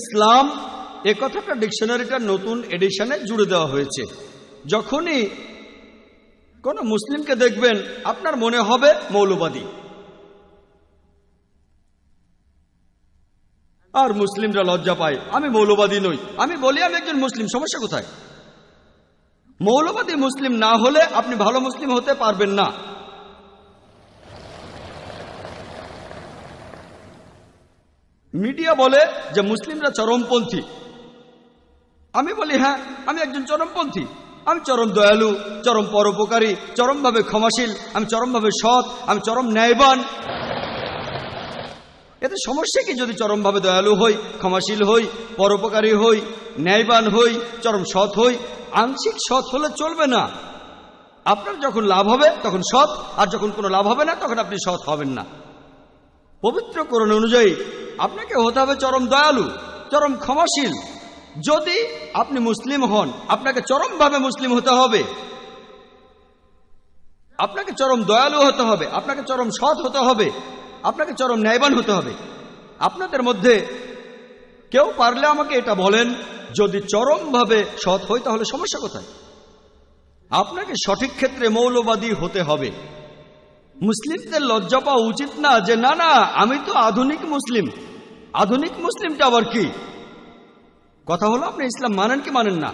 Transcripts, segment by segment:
ইসলাম এ কথাটা ডিকশনারিটা নতুন এডিশনে জুড়ে দেওয়া হয়েছে যখনই কোন মুসলিমকে দেখবেন আপনার মনে হবে মৌলবাদী আর মুসলিমরা লজ্জা পায় আমি মৌলবাদী নই আমি বলি আমি একজন মুসলিম সমস্যা কোথায় মৌলবাদী মুসলিম না হলে আপনি ভালো মুসলিম হতে পারবেন না মিডিয়া বলে যে মুসলিমরা চরমপন্থী আমি বলি হ্যাঁ আমি একজন চরমপন্থী আমি চরম দয়ালু চরম পরোপকারী চরমভাবে ক্ষমাশীল আমি চরমভাবে সৎ আমি চরম ন্যায়বান এতে সমস্যা কি যদি চরমভাবে দয়ালু হই ক্ষমাশীল হই পরোপকারী হই ন্যায়বান হই চরম সৎ হই আংশিক সৎ হলে চলবে না আপনার যখন লাভ হবে তখন সৎ আর যখন কোনো লাভ হবে না তখন আপনি সৎ হবেন না পবিত্র করণ অনুযায়ী আপনাকে হতে হবে চরম দয়ালু চরম ক্ষমাশীল যদি আপনি মুসলিম হন আপনাকে চরমভাবে মুসলিম হতে হবে আপনাকে চরম দয়ালু হতে হবে আপনাকে চরম সৎ হতে হবে আপনাকে চরম ন্যায়বান হতে হবে আপনাদের মধ্যে কেউ পারলে আমাকে এটা বলেন যদি চরমভাবে সৎ হই তাহলে সমস্যা কোথায় আপনাকে সঠিক ক্ষেত্রে মৌলবাদী হতে হবে মুসলিমদের লজ্জা পাওয়া উচিত না যে না না আমি তো আধুনিক মুসলিম আধুনিক মুসলিমটা আবার কি কথা হলো আপনি ইসলাম মানেন কি মানেন না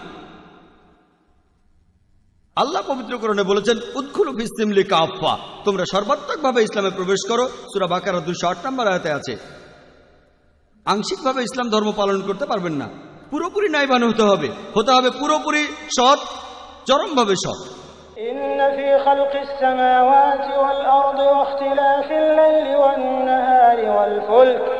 আল্লাহ পবিত্রকরণে বলেছেন উৎখুলুক ইসলিমলি কাফা তোমরা সর্বাত্মকভাবে ইসলামে প্রবেশ করো সুরা বাকারা দুশো আট নম্বর আয়তে আছে আংশিকভাবে ইসলাম ধর্ম পালন করতে পারবেন না পুরোপুরি নাইবান হতে হবে হতে হবে পুরোপুরি সৎ চরমভাবে সৎ إن ওয়াল خلق السماوات লাইলি ওয়ান নাহারি ওয়াল والفلك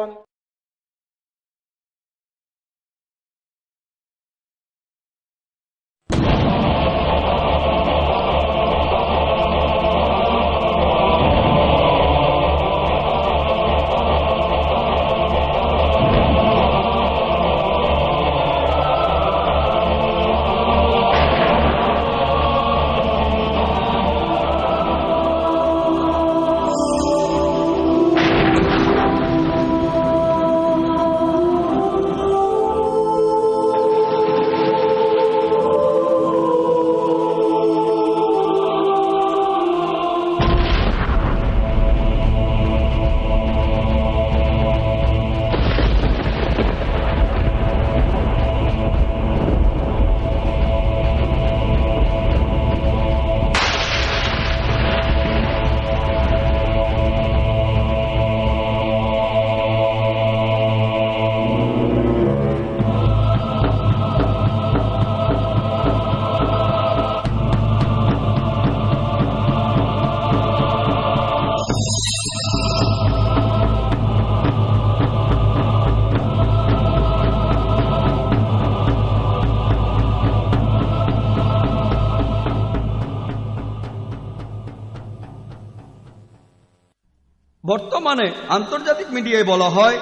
বর্তমানে আন্তর্জাতিক মিডিয়ায় বলা হয়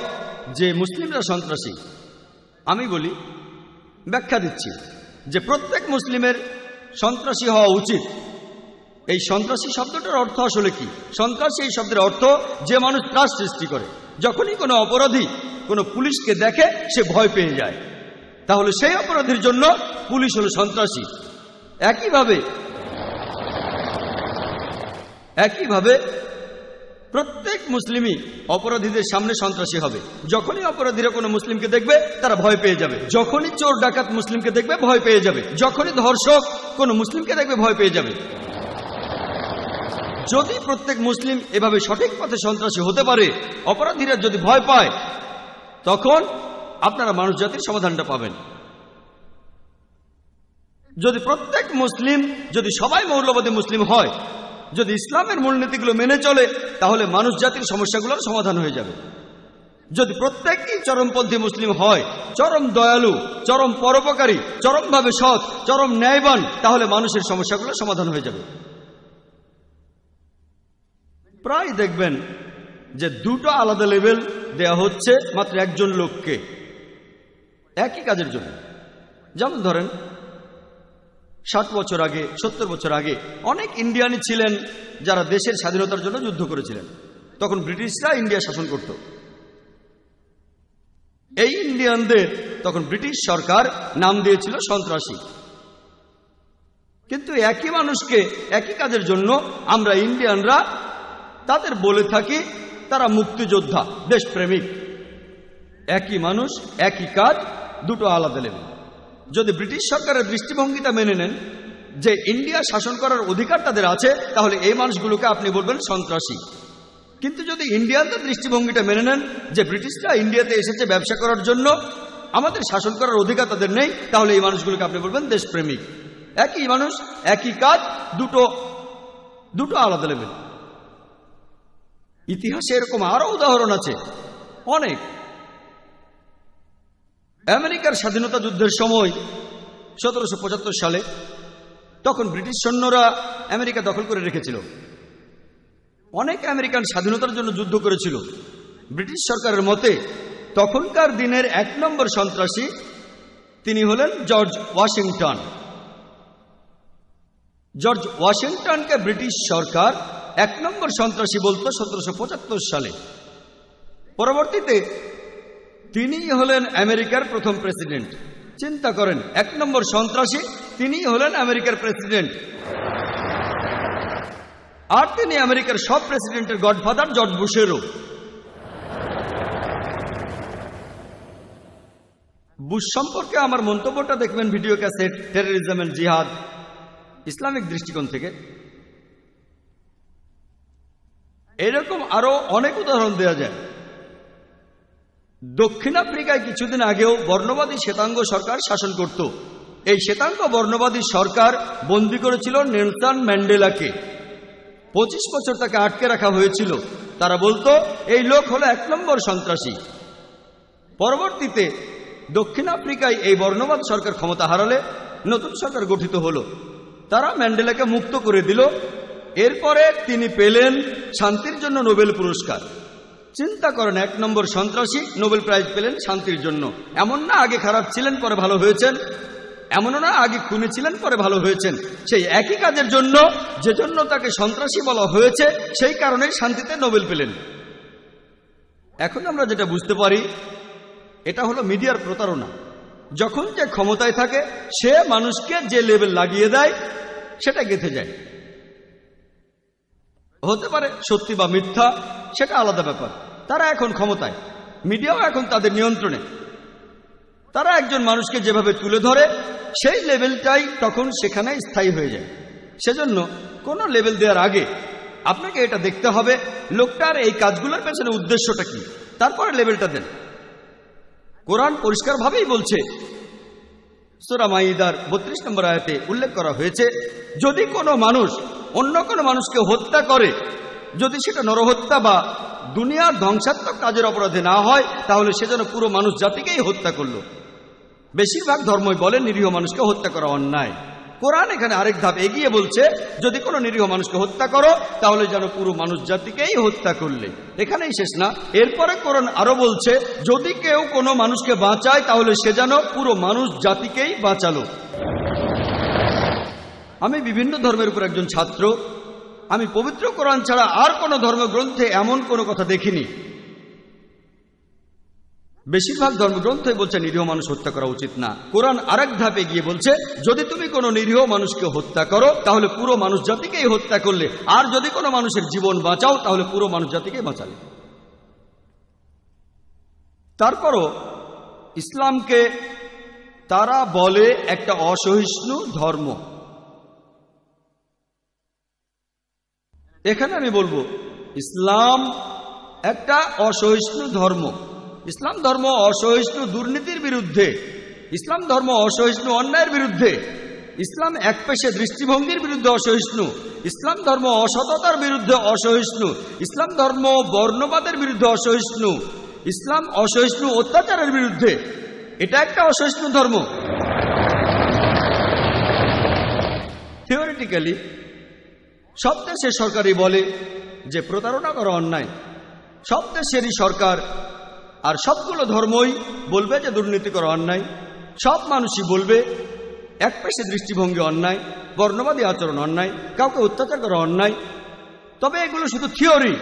যে মুসলিমরা সন্ত্রাসী আমি বলি ব্যাখ্যা দিচ্ছি যে প্রত্যেক মুসলিমের সন্ত্রাসী হওয়া উচিত এই সন্ত্রাসী শব্দটার অর্থ আসলে কি সন্ত্রাসী এই শব্দের অর্থ যে মানুষ ত্রাস সৃষ্টি করে যখনই কোনো অপরাধী কোনো পুলিশকে দেখে সে ভয় পেয়ে যায় তাহলে সেই অপরাধীর জন্য পুলিশ হলো সন্ত্রাসী একইভাবে একইভাবে প্রত্যেক মুসলিমই অপরাধীদের সামনে সন্ত্রাসী হবে যখনই অপরাধীরা কোনো মুসলিমকে দেখবে তারা ভয় পেয়ে যাবে যখনই চোর ডাকাত মুসলিমকে দেখবে ভয় পেয়ে যাবে যখনই ধর্ষক কোনো মুসলিমকে দেখবে ভয় পেয়ে যাবে যদি প্রত্যেক মুসলিম এভাবে সঠিক পথে সন্ত্রাসী হতে পারে অপরাধীরা যদি ভয় পায় তখন আপনারা মানুষ জাতির সমাধানটা পাবেন যদি প্রত্যেক মুসলিম যদি সবাই মৌলবাদী মুসলিম হয় যদি ইসলামের মূলনীতিগুলো মেনে চলে তাহলে মানুষ জাতির সমস্যাগুলোর সমাধান হয়ে যাবে যদি প্রত্যেকই চরমপন্থী মুসলিম হয় চরম দয়ালু চরম পরোপকারী চরমভাবে সৎ চরম ন্যায়বান তাহলে মানুষের সমস্যাগুলো সমাধান হয়ে যাবে প্রায় দেখবেন যে দুটো আলাদা লেভেল দেয়া হচ্ছে মাত্র একজন লোককে একই কাজের জন্য যেমন ধরেন ষাট বছর আগে সত্তর বছর আগে অনেক ইন্ডিয়ানই ছিলেন যারা দেশের স্বাধীনতার জন্য যুদ্ধ করেছিলেন তখন ব্রিটিশরা ইন্ডিয়া শাসন করত এই ইন্ডিয়ানদের তখন ব্রিটিশ সরকার নাম দিয়েছিল সন্ত্রাসী কিন্তু একই মানুষকে একই কাজের জন্য আমরা ইন্ডিয়ানরা তাদের বলে থাকি তারা মুক্তিযোদ্ধা দেশপ্রেমিক একই মানুষ একই কাজ দুটো আলাদা লেভেল যদি ব্রিটিশ সরকারের দৃষ্টিভঙ্গিটা মেনে নেন যে ইন্ডিয়া শাসন করার অধিকার তাদের আছে তাহলে এই মানুষগুলোকে আপনি বলবেন সন্ত্রাসী কিন্তু যদি ইন্ডিয়ানদের দৃষ্টিভঙ্গিটা মেনে নেন যে ব্রিটিশরা ইন্ডিয়াতে এসেছে ব্যবসা করার জন্য আমাদের শাসন করার অধিকার তাদের নেই তাহলে এই মানুষগুলোকে আপনি বলবেন দেশপ্রেমিক একই মানুষ একই কাজ দুটো দুটো আলাদা লেভেল ইতিহাসে এরকম আরও উদাহরণ আছে অনেক আমেরিকার স্বাধীনতা যুদ্ধের সময় সতেরোশো সালে তখন ব্রিটিশ সৈন্যরা আমেরিকা দখল করে রেখেছিল অনেক আমেরিকান স্বাধীনতার জন্য যুদ্ধ করেছিল ব্রিটিশ সরকারের মতে তখনকার দিনের এক নম্বর সন্ত্রাসী তিনি হলেন জর্জ ওয়াশিংটন জর্জ ওয়াশিংটনকে ব্রিটিশ সরকার এক নম্বর সন্ত্রাসী বলতো সতেরোশো সালে পরবর্তীতে তিনিই হলেন আমেরিকার প্রথম প্রেসিডেন্ট চিন্তা করেন এক নম্বর সন্ত্রাসী তিনিই হলেন আমেরিকার প্রেসিডেন্ট আর তিনি আমেরিকার সব প্রেসিডেন্টের গডফাদার জর্জ বুশেরও বুশ সম্পর্কে আমার মন্তব্যটা দেখবেন ভিডিও ক্যাসেট টেরোরিজম এন্ড জিহাদ ইসলামিক দৃষ্টিকোণ থেকে এরকম আরো অনেক উদাহরণ দেওয়া যায় দক্ষিণ আফ্রিকায় কিছুদিন আগেও বর্ণবাদী শ্বেতাঙ্গ সরকার শাসন করত এই শ্বেতাঙ্গ বর্ণবাদী সরকার বন্দি করেছিল নেলসান ম্যান্ডেলাকে পঁচিশ বছর তাকে আটকে রাখা হয়েছিল তারা বলতো এই লোক হলো এক নম্বর সন্ত্রাসী পরবর্তীতে দক্ষিণ আফ্রিকায় এই বর্ণবাদ সরকার ক্ষমতা হারালে নতুন সরকার গঠিত হল তারা ম্যান্ডেলাকে মুক্ত করে দিল এরপরে তিনি পেলেন শান্তির জন্য নোবেল পুরস্কার চিন্তা করেন এক নম্বর সন্ত্রাসী নোবেল প্রাইজ পেলেন শান্তির জন্য এমন না আগে খারাপ ছিলেন পরে ভালো হয়েছেন এমন না আগে খুনে ছিলেন পরে ভালো হয়েছেন সেই একই কাজের জন্য যে জন্য তাকে সন্ত্রাসী বলা হয়েছে সেই কারণে শান্তিতে নোবেল পেলেন এখন আমরা যেটা বুঝতে পারি এটা হলো মিডিয়ার প্রতারণা যখন যে ক্ষমতায় থাকে সে মানুষকে যে লেবেল লাগিয়ে দেয় সেটা গেঁথে যায় হতে পারে সত্যি বা মিথ্যা সেটা আলাদা ব্যাপার তারা এখন ক্ষমতায় মিডিয়াও এখন তাদের নিয়ন্ত্রণে তারা একজন মানুষকে যেভাবে তুলে ধরে সেই লেভেলটাই তখন সেখানে স্থায়ী হয়ে যায় সেজন্য কোনো লেভেল দেওয়ার আগে আপনাকে এটা দেখতে হবে লোকটার এই কাজগুলোর পেছনে উদ্দেশ্যটা কি তারপরে লেভেলটা দেন কোরআন পরিষ্কারভাবেই বলছে সোরা মাইদার বত্রিশ নম্বর আয়াতে উল্লেখ করা হয়েছে যদি কোনো মানুষ অন্য কোনো মানুষকে হত্যা করে যদি সেটা নরহত্যা বা দুনিয়ার ধ্বংসাত্মক কাজের অপরাধে না হয় তাহলে সে যেন পুরো মানুষ জাতিকেই হত্যা করল বেশিরভাগ ধর্মই বলে নিরীহ মানুষকে হত্যা করা অন্যায় কোরআন এখানে আরেক ধাপ এগিয়ে বলছে যদি কোনো নিরীহ মানুষকে হত্যা করো তাহলে যেন পুরো মানুষ জাতিকেই হত্যা করলে এখানেই শেষ না এরপরে কোরআন আরো বলছে যদি কেউ কোনো মানুষকে বাঁচায় তাহলে সে যেন পুরো মানুষ জাতিকেই বাঁচালো আমি বিভিন্ন ধর্মের উপর একজন ছাত্র আমি পবিত্র কোরআন ছাড়া আর কোনো ধর্মগ্রন্থে এমন কোনো কথা দেখিনি বেশিরভাগ ধর্মগ্রন্থই বলছে নিরীহ মানুষ হত্যা করা উচিত না কোরআন আরেক ধাপে গিয়ে বলছে যদি তুমি কোনো নিরীহ মানুষকে হত্যা করো তাহলে পুরো মানুষ জাতিকেই হত্যা করলে আর যদি কোনো মানুষের জীবন বাঁচাও তাহলে পুরো মানুষ জাতিকেই বাঁচালে তারপরও ইসলামকে তারা বলে একটা অসহিষ্ণু ধর্ম এখানে আমি বলবো ইসলাম একটা অসহিষ্ণু ধর্ম ইসলাম ধর্ম অসহিষ্ণু দুর্নীতির বিরুদ্ধে ইসলাম ধর্ম অসহিষ্ণু অন্যায়ের বিরুদ্ধে ইসলাম এক পেশে দৃষ্টিভঙ্গির বিরুদ্ধে অসহিষ্ণু ইসলাম ধর্ম অসততার বিরুদ্ধে অসহিষ্ণু ইসলাম ধর্ম বর্ণবাদের বিরুদ্ধে অসহিষ্ণু ইসলাম অসহিষ্ণু অত্যাচারের বিরুদ্ধে এটা একটা অসহিষ্ণু ধর্ম থিওরিটিক্যালি সব দেশের সরকারই বলে যে প্রতারণা করা অন্যায় সব দেশেরই সরকার আর সবগুলো ধর্মই বলবে যে দুর্নীতি করা অন্যায় সব মানুষই বলবে এক পেশে দৃষ্টিভঙ্গি অন্যায় বর্ণবাদী আচরণ অন্যায় কাউকে অত্যাচার করা অন্যায় তবে এগুলো শুধু থিওরি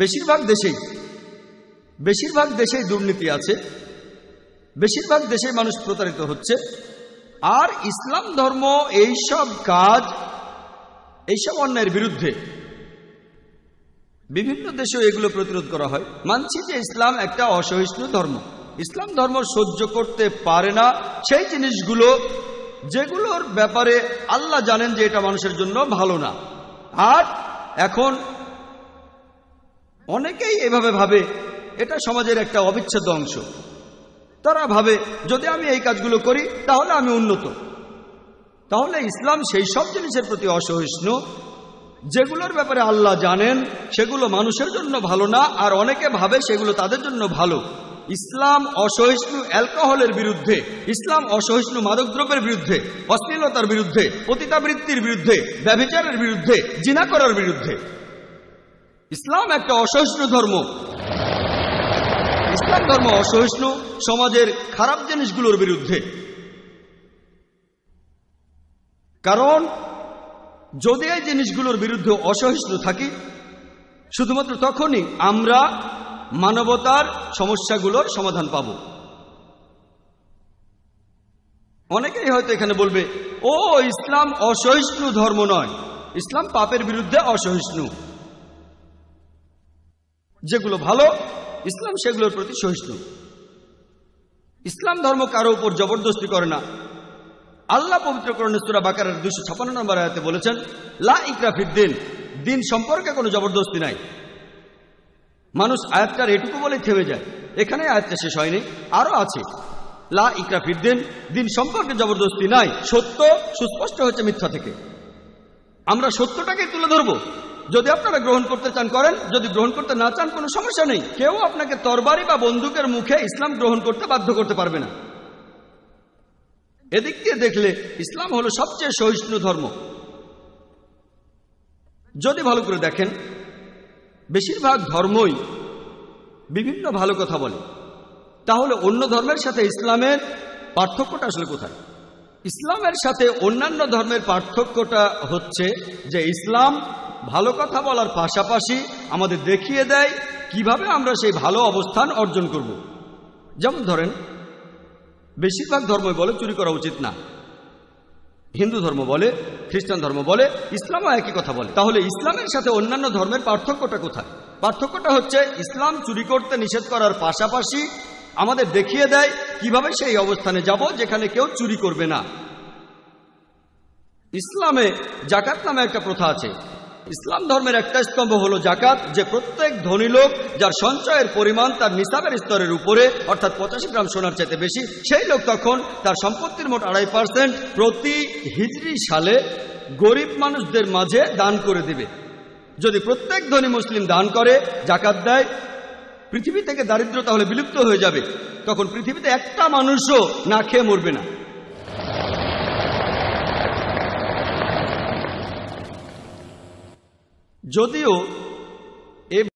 বেশিরভাগ দেশেই বেশিরভাগ দেশেই দুর্নীতি আছে বেশিরভাগ দেশেই মানুষ প্রতারিত হচ্ছে আর ইসলাম ধর্ম এই সব কাজ এইসব অন্যায়ের বিরুদ্ধে বিভিন্ন দেশেও এগুলো প্রতিরোধ করা হয় মানছি যে ইসলাম একটা অসহিষ্ণু ধর্ম ইসলাম ধর্ম সহ্য করতে পারে না সেই জিনিসগুলো যেগুলোর ব্যাপারে আল্লাহ জানেন যে এটা মানুষের জন্য ভালো না আর এখন অনেকেই এভাবে ভাবে এটা সমাজের একটা অবিচ্ছেদ্য অংশ তারা ভাবে যদি আমি এই কাজগুলো করি তাহলে আমি উন্নত তাহলে ইসলাম সেই সব জিনিসের প্রতি অসহিষ্ণু যেগুলোর ব্যাপারে আল্লাহ জানেন সেগুলো মানুষের জন্য ভালো না আর অনেকে ভাবে সেগুলো তাদের জন্য ভালো ইসলাম অসহিষ্ণু অ্যালকোহলের বিরুদ্ধে ইসলাম অসহিষ্ণু মাদকদ্রব্যের বিরুদ্ধে অশ্লীলতার বিরুদ্ধে পতিতাবৃত্তির বিরুদ্ধে ব্যভিচারের বিরুদ্ধে জিনা করার বিরুদ্ধে ইসলাম একটা অসহিষ্ণু ধর্ম ইসলাম ধর্ম অসহিষ্ণু সমাজের খারাপ জিনিসগুলোর বিরুদ্ধে কারণ যদি এই জিনিসগুলোর বিরুদ্ধে অসহিষ্ণু থাকি শুধুমাত্র তখনই আমরা মানবতার সমস্যাগুলোর সমাধান পাব অনেকেই হয়তো এখানে বলবে ও ইসলাম অসহিষ্ণু ধর্ম নয় ইসলাম পাপের বিরুদ্ধে অসহিষ্ণু যেগুলো ভালো ইসলাম সেগুলোর প্রতি সহিষ্ণু ইসলাম ধর্ম কারো উপর জবরদস্তি করে না আল্লাহ পবিত্রকরণে সুরা বাকারের দুইশো ছাপান্ন নম্বর আয়াতে বলেছেন লা ইকরাফিদ্দিন দিন সম্পর্কে কোনো জবরদস্তি নাই মানুষ আয়াতটার এটুকু বলে থেমে যায় এখানে আয়াতটা শেষ হয়নি আরও আছে লা ইকরাফিদ্দিন দিন সম্পর্কে জবরদস্তি নাই সত্য সুস্পষ্ট হচ্ছে মিথ্যা থেকে আমরা সত্যটাকে তুলে ধরব যদি আপনারা গ্রহণ করতে চান করেন যদি গ্রহণ করতে না চান কোনো সমস্যা নেই কেউ আপনাকে তরবারি বা বন্দুকের মুখে ইসলাম গ্রহণ করতে বাধ্য করতে পারবে না এদিক দিয়ে দেখলে ইসলাম হলো সবচেয়ে সহিষ্ণু ধর্ম যদি ভালো করে দেখেন বেশিরভাগ ধর্মই বিভিন্ন ভালো কথা বলে তাহলে অন্য ধর্মের সাথে ইসলামের পার্থক্যটা আসলে কোথায় ইসলামের সাথে অন্যান্য ধর্মের পার্থক্যটা হচ্ছে যে ইসলাম ভালো কথা বলার পাশাপাশি আমাদের দেখিয়ে দেয় কিভাবে আমরা সেই ভালো অবস্থান অর্জন করব যেমন ধরেন বেশিরভাগ ধর্ম বলে চুরি করা উচিত না হিন্দু ধর্ম বলে খ্রিস্টান ধর্ম বলে ইসলামও একই কথা বলে তাহলে ইসলামের সাথে অন্যান্য ধর্মের পার্থক্যটা কোথায় পার্থক্যটা হচ্ছে ইসলাম চুরি করতে নিষেধ করার পাশাপাশি আমাদের দেখিয়ে দেয় কিভাবে সেই অবস্থানে যাব যেখানে কেউ চুরি করবে না ইসলামে জাকাত নামে একটা প্রথা আছে ইসলাম ধর্মের একটা স্তম্ভ হলো জাকাত যে প্রত্যেক ধনী লোক যার সঞ্চয়ের পরিমাণ তার নিসাবের স্তরের উপরে অর্থাৎ পঁচাশি গ্রাম সোনার চাইতে বেশি সেই লোক তখন তার সম্পত্তির মোট আড়াই পার্সেন্ট প্রতি হিজড়ি সালে গরিব মানুষদের মাঝে দান করে দিবে যদি প্রত্যেক ধনী মুসলিম দান করে জাকাত দেয় পৃথিবী থেকে দারিদ্র তাহলে বিলুপ্ত হয়ে যাবে তখন পৃথিবীতে একটা মানুষও না খেয়ে মরবে না যদিও এ